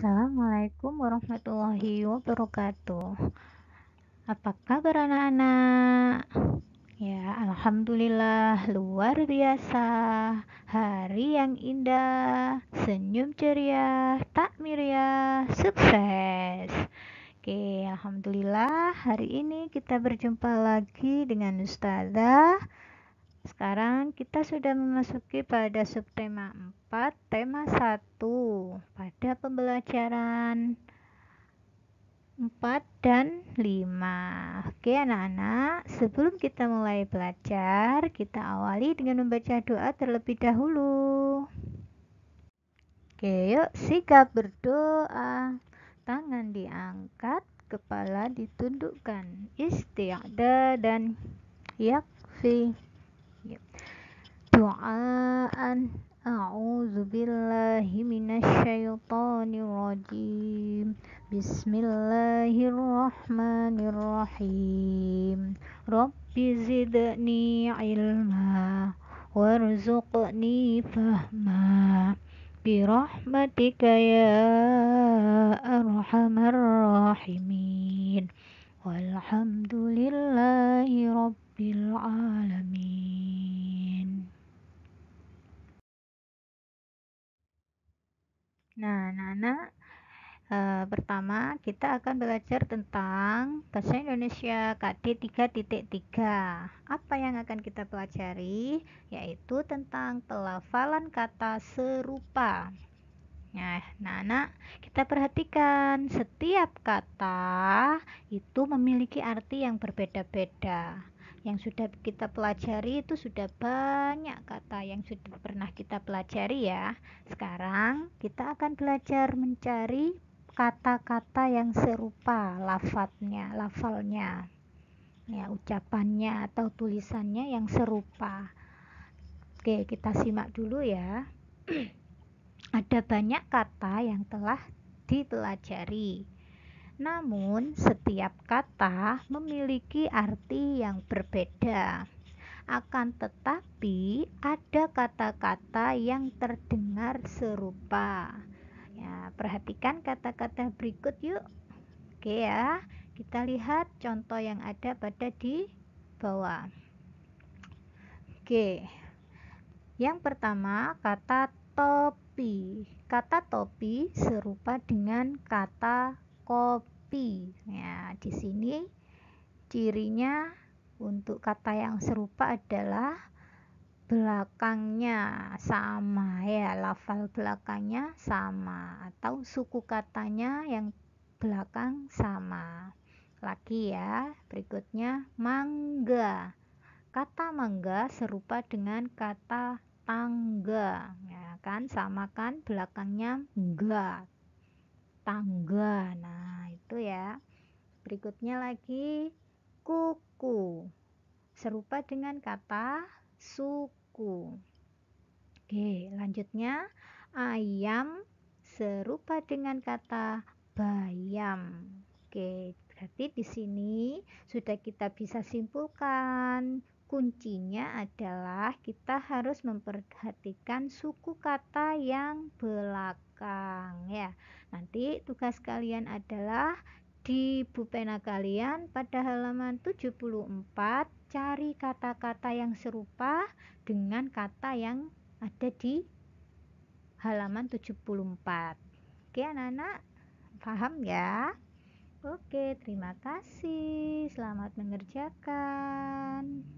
Assalamualaikum warahmatullahi wabarakatuh. Apa kabar anak-anak? Ya, alhamdulillah luar biasa. Hari yang indah, senyum ceria, tak ya, sukses. Oke, alhamdulillah hari ini kita berjumpa lagi dengan Ustazah sekarang kita sudah memasuki pada subtema 4, tema 1 pada pembelajaran 4 dan 5. Oke anak-anak, sebelum kita mulai belajar, kita awali dengan membaca doa terlebih dahulu. Oke, yuk sikap berdoa. Tangan diangkat, kepala ditundukkan. Istiada dan yakfi. دعاء أعوذ بالله من الشيطان الرجيم بسم الله الرحمن الرحيم رب زدني علما وارزقني فهما برحمتك يا أرحم الراحمين والحمد لله رب rabbil alamin. Nah, Nana, e, pertama kita akan belajar tentang bahasa Indonesia KD 3.3. Apa yang akan kita pelajari yaitu tentang pelafalan kata serupa. Nah, Nana, kita perhatikan setiap kata itu memiliki arti yang berbeda-beda yang sudah kita pelajari itu sudah banyak kata yang sudah pernah kita pelajari ya. Sekarang kita akan belajar mencari kata-kata yang serupa lafadznya, lafalnya. Ya, ucapannya atau tulisannya yang serupa. Oke, kita simak dulu ya. Ada banyak kata yang telah dipelajari namun, setiap kata memiliki arti yang berbeda. Akan tetapi, ada kata-kata yang terdengar serupa. Ya, perhatikan kata-kata berikut yuk. Oke ya, kita lihat contoh yang ada pada di bawah. Oke. Yang pertama, kata topi. Kata topi serupa dengan kata kopi. Ya, di sini cirinya untuk kata yang serupa adalah belakangnya sama ya, lafal belakangnya sama atau suku katanya yang belakang sama. Lagi ya, berikutnya mangga. Kata mangga serupa dengan kata tangga, ya kan? Sama kan belakangnya enggak tangga. Nah, itu ya. Berikutnya lagi kuku. Serupa dengan kata suku. Oke, lanjutnya ayam serupa dengan kata bayam. Oke, berarti di sini sudah kita bisa simpulkan kuncinya adalah kita harus memperhatikan suku kata yang belakang belakang ya. Nanti tugas kalian adalah di bupena kalian pada halaman 74 cari kata-kata yang serupa dengan kata yang ada di halaman 74. Oke anak-anak, paham ya? Oke, terima kasih. Selamat mengerjakan.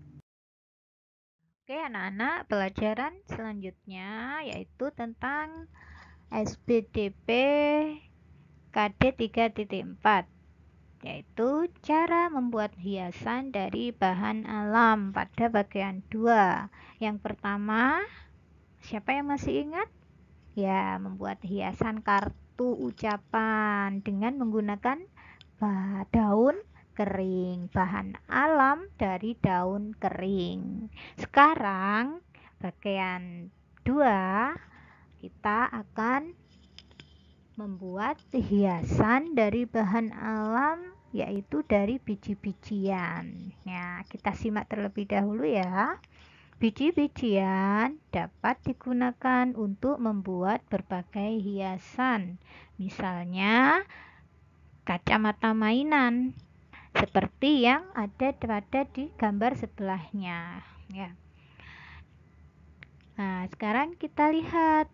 Oke, anak-anak, pelajaran selanjutnya yaitu tentang SBDP KD 3.4 yaitu cara membuat hiasan dari bahan alam pada bagian 2. Yang pertama, siapa yang masih ingat? Ya, membuat hiasan kartu ucapan dengan menggunakan daun kering, bahan alam dari daun kering. Sekarang bagian 2 kita akan membuat hiasan dari bahan alam yaitu dari biji-bijian. Ya, kita simak terlebih dahulu ya. Biji-bijian dapat digunakan untuk membuat berbagai hiasan. Misalnya kacamata mainan seperti yang ada pada di gambar sebelahnya ya. Nah, sekarang kita lihat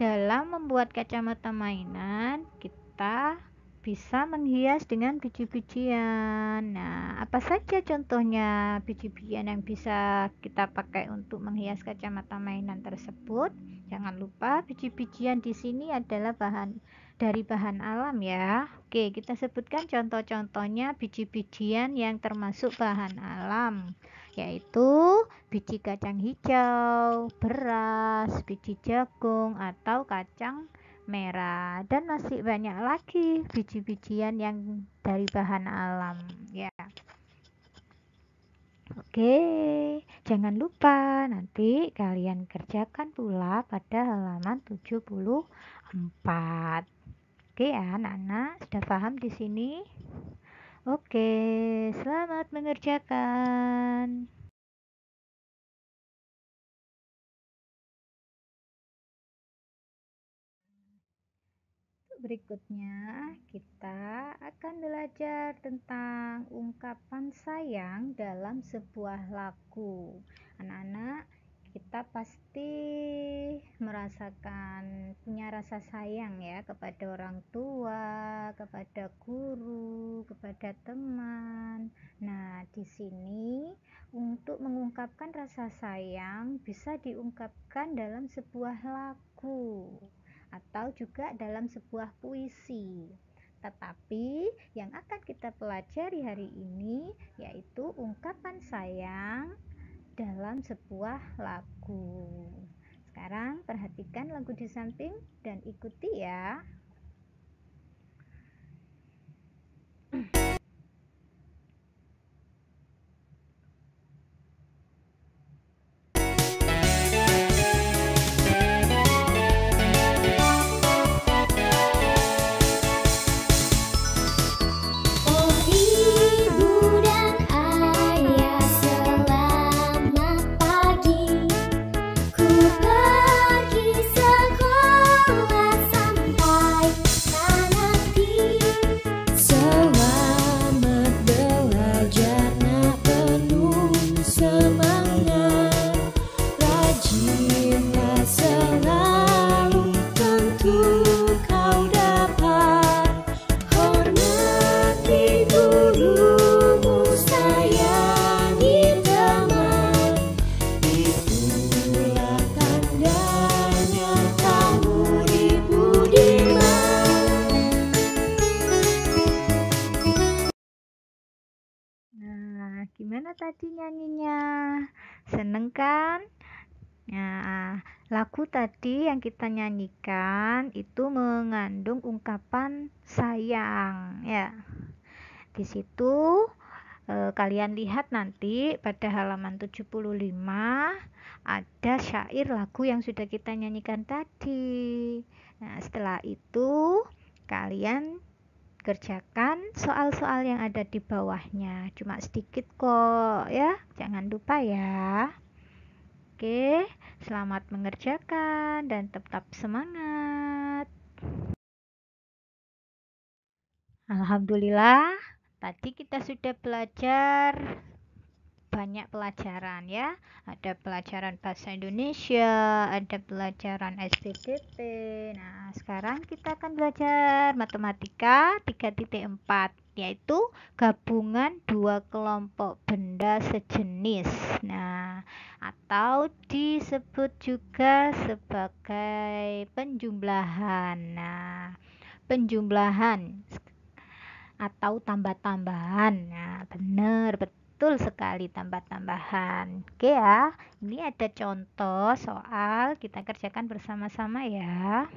dalam membuat kacamata mainan, kita bisa menghias dengan biji-bijian. Nah, apa saja contohnya biji-bijian yang bisa kita pakai untuk menghias kacamata mainan tersebut? Jangan lupa biji-bijian di sini adalah bahan dari bahan alam ya. Oke, kita sebutkan contoh-contohnya biji-bijian yang termasuk bahan alam yaitu biji kacang hijau, beras, biji jagung atau kacang merah dan masih banyak lagi biji-bijian yang dari bahan alam ya. Oke, jangan lupa nanti kalian kerjakan pula pada halaman 74. Oke ya, anak-anak, sudah paham di sini? Oke, selamat mengerjakan. Berikutnya, kita akan belajar tentang ungkapan sayang dalam sebuah lagu. Anak-anak, kita pasti merasakan punya rasa sayang ya kepada orang tua, kepada guru, kepada teman. Nah, di sini untuk mengungkapkan rasa sayang bisa diungkapkan dalam sebuah lagu atau juga dalam sebuah puisi. Tetapi yang akan kita pelajari hari ini yaitu ungkapan sayang dalam sebuah lagu. Sekarang perhatikan lagu di samping dan ikuti ya. Gimana tadi nyanyinya? Seneng kan? Nah, lagu tadi yang kita nyanyikan itu mengandung ungkapan sayang, ya. Di situ e, kalian lihat nanti pada halaman 75 ada syair lagu yang sudah kita nyanyikan tadi. Nah, setelah itu kalian kerjakan soal-soal yang ada di bawahnya cuma sedikit kok ya jangan lupa ya oke selamat mengerjakan dan tetap semangat Alhamdulillah tadi kita sudah belajar banyak pelajaran ya. Ada pelajaran bahasa Indonesia, ada pelajaran SPDP. Nah, sekarang kita akan belajar matematika 3.4 yaitu gabungan dua kelompok benda sejenis. Nah, atau disebut juga sebagai penjumlahan. Nah, penjumlahan atau tambah-tambahan. Nah, benar, betul Betul sekali tambah-tambahan. Oke ya, ini ada contoh soal kita kerjakan bersama-sama ya.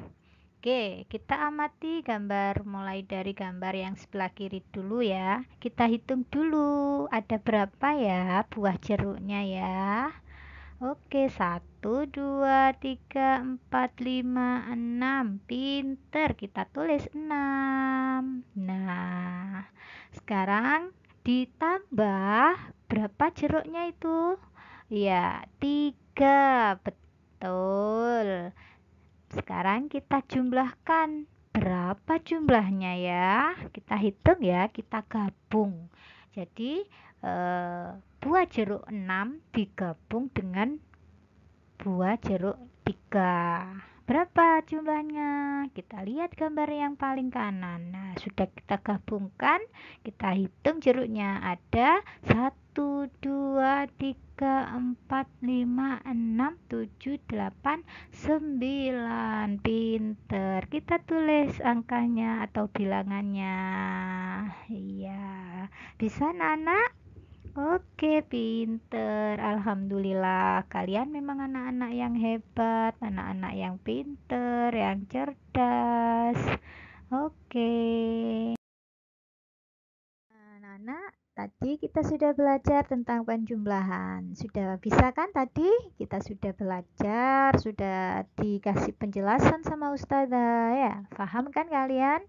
Oke, kita amati gambar mulai dari gambar yang sebelah kiri dulu ya. Kita hitung dulu ada berapa ya buah jeruknya ya. Oke, 1, 2, 3, 4, 5, 6 Pinter, kita tulis 6 Nah, sekarang ditambah berapa jeruknya itu? Ya, tiga. Betul. Sekarang kita jumlahkan berapa jumlahnya ya. Kita hitung ya, kita gabung. Jadi, eh, buah jeruk 6 digabung dengan buah jeruk 3. Berapa jumlahnya? Kita lihat gambar yang paling kanan. Nah, sudah kita gabungkan, kita hitung jeruknya. Ada 1, 2, 3, 4, 5, 6, 7, 8, 9. Pinter. Kita tulis angkanya atau bilangannya. Iya. Bisa, anak? anak Oke, pinter. Alhamdulillah, kalian memang anak-anak yang hebat, anak-anak yang pinter, yang cerdas. Oke. Anak-anak, tadi kita sudah belajar tentang penjumlahan. Sudah bisa kan tadi? Kita sudah belajar, sudah dikasih penjelasan sama ustazah ya. faham kan kalian?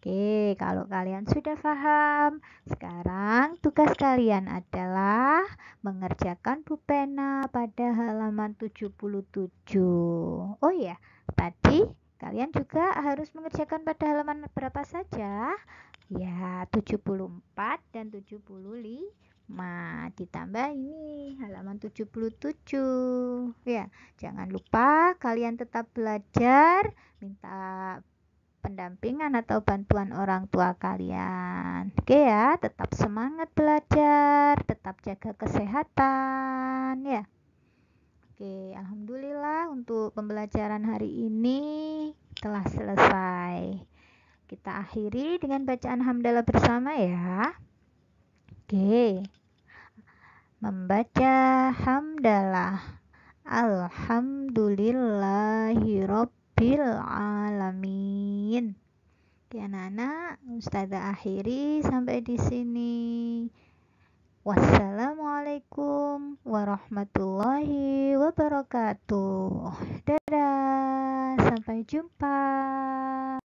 Oke, kalau kalian sudah paham, sekarang tugas kalian adalah mengerjakan bupena pada halaman 77. Oh ya, tadi kalian juga harus mengerjakan pada halaman berapa saja? Ya, 74 dan 75. ditambah ini halaman 77. Ya, jangan lupa kalian tetap belajar, minta pendampingan atau bantuan orang tua kalian. Oke ya, tetap semangat belajar, tetap jaga kesehatan ya. Oke, alhamdulillah untuk pembelajaran hari ini telah selesai. Kita akhiri dengan bacaan hamdalah bersama ya. Oke. Membaca hamdalah. Alhamdulillahirabbil Rabbil Alamin. Oke ya, anak-anak, Ustazah akhiri sampai di sini. Wassalamualaikum warahmatullahi wabarakatuh. Dadah, sampai jumpa.